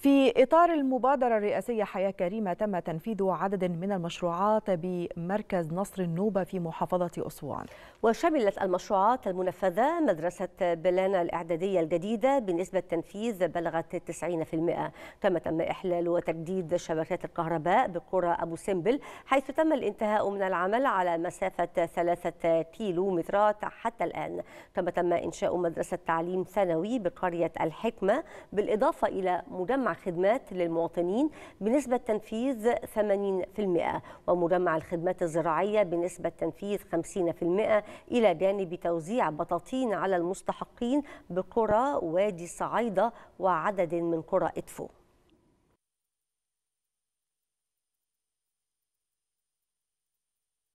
في إطار المبادرة الرئاسية حياة كريمة تم تنفيذ عدد من المشروعات بمركز نصر النوبة في محافظة أسوان وشملت المشروعات المنفذة مدرسة بلانا الإعدادية الجديدة بنسبة تنفيذ بلغت 90% كما تم إحلال وتجديد شبكات الكهرباء بقرى أبو سمبل حيث تم الانتهاء من العمل على مسافة ثلاثة كيلو مترات حتى الآن كما تم إنشاء مدرسة تعليم ثانوي بقرية الحكمة بالإضافة إلى مجمع خدمات للمواطنين بنسبة تنفيذ 80% ومجمع الخدمات الزراعية بنسبة تنفيذ 50% إلى جانب توزيع بطاطين على المستحقين بقرى وادي صعيدة وعدد من قرى إدفو